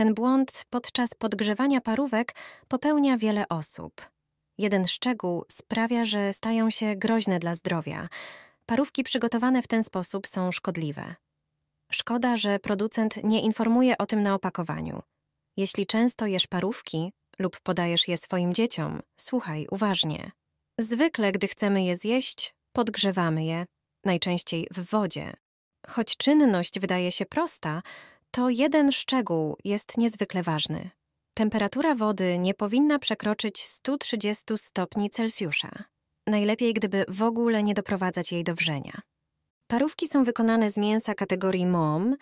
Ten błąd podczas podgrzewania parówek popełnia wiele osób. Jeden szczegół sprawia, że stają się groźne dla zdrowia. Parówki przygotowane w ten sposób są szkodliwe. Szkoda, że producent nie informuje o tym na opakowaniu. Jeśli często jesz parówki lub podajesz je swoim dzieciom, słuchaj uważnie. Zwykle, gdy chcemy je zjeść, podgrzewamy je, najczęściej w wodzie. Choć czynność wydaje się prosta, to jeden szczegół jest niezwykle ważny. Temperatura wody nie powinna przekroczyć 130 stopni Celsjusza. Najlepiej, gdyby w ogóle nie doprowadzać jej do wrzenia. Parówki są wykonane z mięsa kategorii MOM,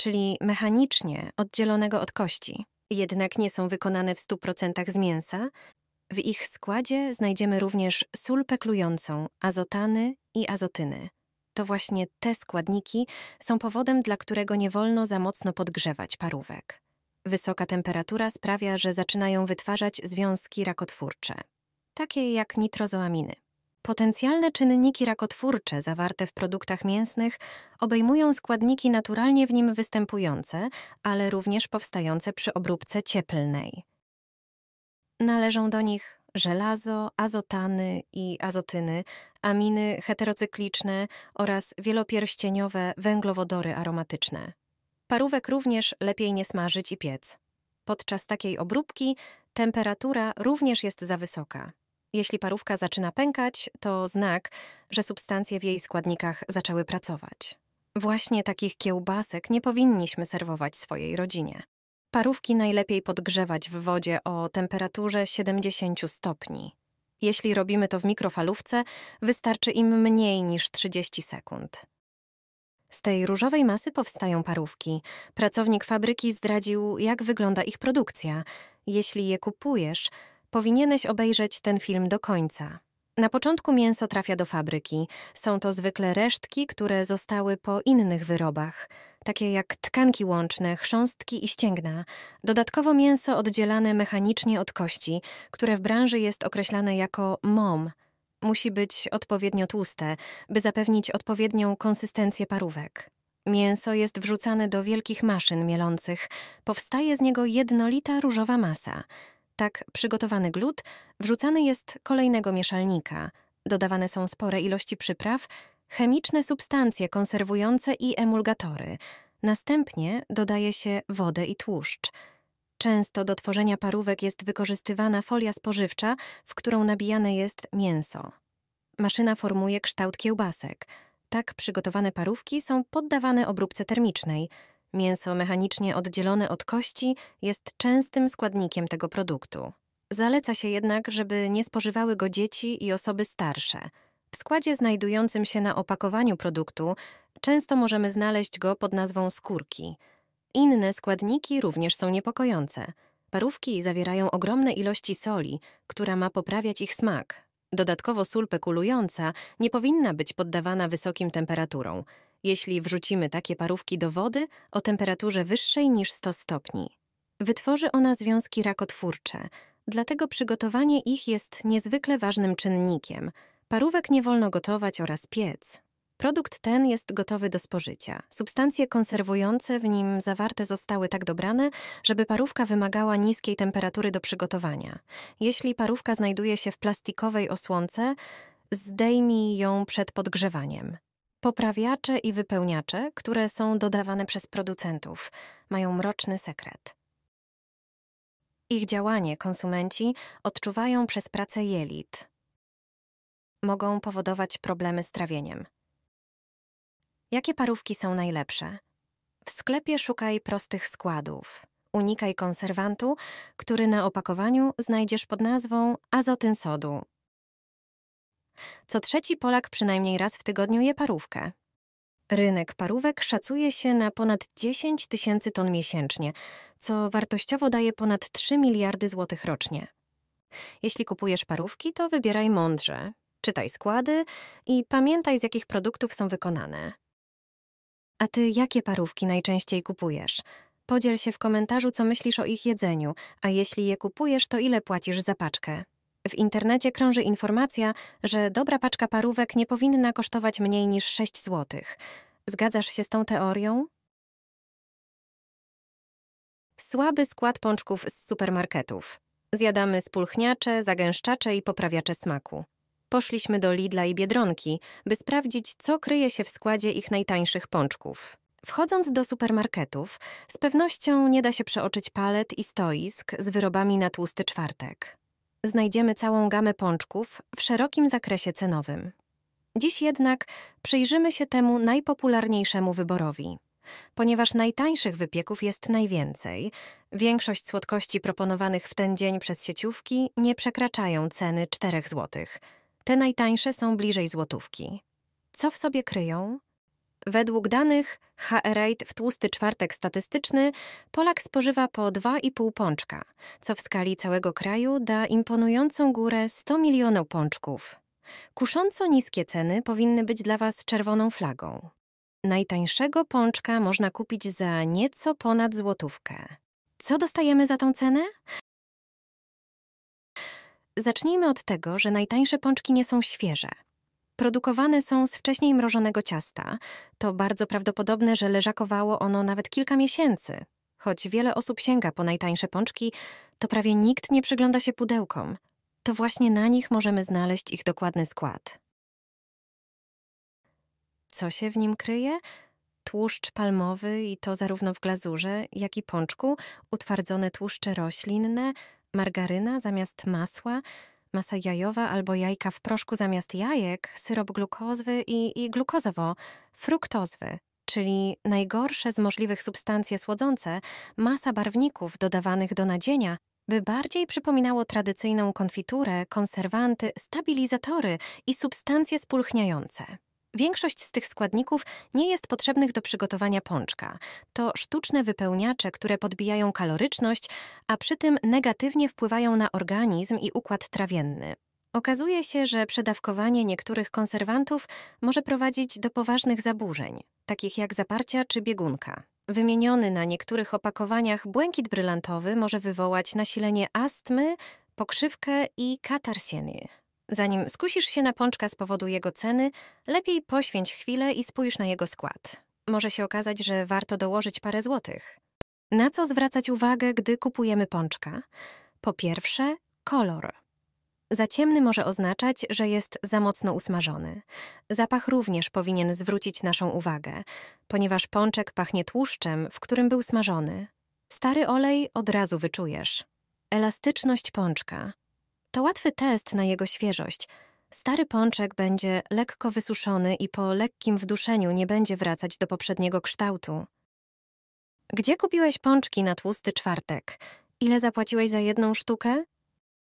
czyli mechanicznie oddzielonego od kości. Jednak nie są wykonane w 100% z mięsa. W ich składzie znajdziemy również sól peklującą, azotany i azotyny to właśnie te składniki są powodem, dla którego nie wolno za mocno podgrzewać parówek. Wysoka temperatura sprawia, że zaczynają wytwarzać związki rakotwórcze, takie jak nitrozoaminy. Potencjalne czynniki rakotwórcze zawarte w produktach mięsnych obejmują składniki naturalnie w nim występujące, ale również powstające przy obróbce cieplnej. Należą do nich żelazo, azotany i azotyny, aminy heterocykliczne oraz wielopierścieniowe węglowodory aromatyczne. Parówek również lepiej nie smażyć i piec. Podczas takiej obróbki temperatura również jest za wysoka. Jeśli parówka zaczyna pękać, to znak, że substancje w jej składnikach zaczęły pracować. Właśnie takich kiełbasek nie powinniśmy serwować swojej rodzinie. Parówki najlepiej podgrzewać w wodzie o temperaturze 70 stopni. Jeśli robimy to w mikrofalówce, wystarczy im mniej niż 30 sekund. Z tej różowej masy powstają parówki. Pracownik fabryki zdradził, jak wygląda ich produkcja. Jeśli je kupujesz, powinieneś obejrzeć ten film do końca. Na początku mięso trafia do fabryki. Są to zwykle resztki, które zostały po innych wyrobach, takie jak tkanki łączne, chrząstki i ścięgna. Dodatkowo mięso oddzielane mechanicznie od kości, które w branży jest określane jako mom. Musi być odpowiednio tłuste, by zapewnić odpowiednią konsystencję parówek. Mięso jest wrzucane do wielkich maszyn mielących. Powstaje z niego jednolita różowa masa – tak przygotowany glut wrzucany jest kolejnego mieszalnika, dodawane są spore ilości przypraw, chemiczne substancje konserwujące i emulgatory. Następnie dodaje się wodę i tłuszcz. Często do tworzenia parówek jest wykorzystywana folia spożywcza, w którą nabijane jest mięso. Maszyna formuje kształt kiełbasek. Tak przygotowane parówki są poddawane obróbce termicznej – Mięso mechanicznie oddzielone od kości jest częstym składnikiem tego produktu. Zaleca się jednak, żeby nie spożywały go dzieci i osoby starsze. W składzie znajdującym się na opakowaniu produktu często możemy znaleźć go pod nazwą skórki. Inne składniki również są niepokojące. Parówki zawierają ogromne ilości soli, która ma poprawiać ich smak. Dodatkowo sól pekulująca nie powinna być poddawana wysokim temperaturom jeśli wrzucimy takie parówki do wody o temperaturze wyższej niż 100 stopni. Wytworzy ona związki rakotwórcze, dlatego przygotowanie ich jest niezwykle ważnym czynnikiem. Parówek nie wolno gotować oraz piec. Produkt ten jest gotowy do spożycia. Substancje konserwujące w nim zawarte zostały tak dobrane, żeby parówka wymagała niskiej temperatury do przygotowania. Jeśli parówka znajduje się w plastikowej osłonce, zdejmij ją przed podgrzewaniem. Poprawiacze i wypełniacze, które są dodawane przez producentów, mają mroczny sekret. Ich działanie konsumenci odczuwają przez pracę jelit. Mogą powodować problemy z trawieniem. Jakie parówki są najlepsze? W sklepie szukaj prostych składów. Unikaj konserwantu, który na opakowaniu znajdziesz pod nazwą azotyn sodu co trzeci Polak przynajmniej raz w tygodniu je parówkę. Rynek parówek szacuje się na ponad 10 tysięcy ton miesięcznie, co wartościowo daje ponad 3 miliardy złotych rocznie. Jeśli kupujesz parówki, to wybieraj mądrze, czytaj składy i pamiętaj, z jakich produktów są wykonane. A ty jakie parówki najczęściej kupujesz? Podziel się w komentarzu, co myślisz o ich jedzeniu, a jeśli je kupujesz, to ile płacisz za paczkę. W internecie krąży informacja, że dobra paczka parówek nie powinna kosztować mniej niż 6 zł. Zgadzasz się z tą teorią? Słaby skład pączków z supermarketów. Zjadamy spulchniacze, zagęszczacze i poprawiacze smaku. Poszliśmy do Lidla i Biedronki, by sprawdzić, co kryje się w składzie ich najtańszych pączków. Wchodząc do supermarketów, z pewnością nie da się przeoczyć palet i stoisk z wyrobami na tłusty czwartek znajdziemy całą gamę pączków w szerokim zakresie cenowym. Dziś jednak przyjrzymy się temu najpopularniejszemu wyborowi. Ponieważ najtańszych wypieków jest najwięcej, większość słodkości proponowanych w ten dzień przez sieciówki nie przekraczają ceny 4 zł. Te najtańsze są bliżej złotówki. Co w sobie kryją? Według danych hr w tłusty czwartek statystyczny Polak spożywa po 2,5 pączka, co w skali całego kraju da imponującą górę 100 milionów pączków. Kusząco niskie ceny powinny być dla Was czerwoną flagą. Najtańszego pączka można kupić za nieco ponad złotówkę. Co dostajemy za tą cenę? Zacznijmy od tego, że najtańsze pączki nie są świeże – Produkowane są z wcześniej mrożonego ciasta. To bardzo prawdopodobne, że leżakowało ono nawet kilka miesięcy. Choć wiele osób sięga po najtańsze pączki, to prawie nikt nie przygląda się pudełkom. To właśnie na nich możemy znaleźć ich dokładny skład. Co się w nim kryje? Tłuszcz palmowy i to zarówno w glazurze, jak i pączku, utwardzone tłuszcze roślinne, margaryna zamiast masła – masa jajowa albo jajka w proszku zamiast jajek, syrop glukozwy i, i glukozowo-fruktozwy, czyli najgorsze z możliwych substancje słodzące, masa barwników dodawanych do nadzienia, by bardziej przypominało tradycyjną konfiturę, konserwanty, stabilizatory i substancje spulchniające. Większość z tych składników nie jest potrzebnych do przygotowania pączka. To sztuczne wypełniacze, które podbijają kaloryczność, a przy tym negatywnie wpływają na organizm i układ trawienny. Okazuje się, że przedawkowanie niektórych konserwantów może prowadzić do poważnych zaburzeń, takich jak zaparcia czy biegunka. Wymieniony na niektórych opakowaniach błękit brylantowy może wywołać nasilenie astmy, pokrzywkę i katarsieny. Zanim skusisz się na pączka z powodu jego ceny, lepiej poświęć chwilę i spójrz na jego skład. Może się okazać, że warto dołożyć parę złotych. Na co zwracać uwagę, gdy kupujemy pączka? Po pierwsze, kolor. Za ciemny może oznaczać, że jest za mocno usmażony. Zapach również powinien zwrócić naszą uwagę, ponieważ pączek pachnie tłuszczem, w którym był smażony. Stary olej od razu wyczujesz. Elastyczność pączka. To łatwy test na jego świeżość. Stary pączek będzie lekko wysuszony i po lekkim wduszeniu nie będzie wracać do poprzedniego kształtu. Gdzie kupiłeś pączki na tłusty czwartek? Ile zapłaciłeś za jedną sztukę?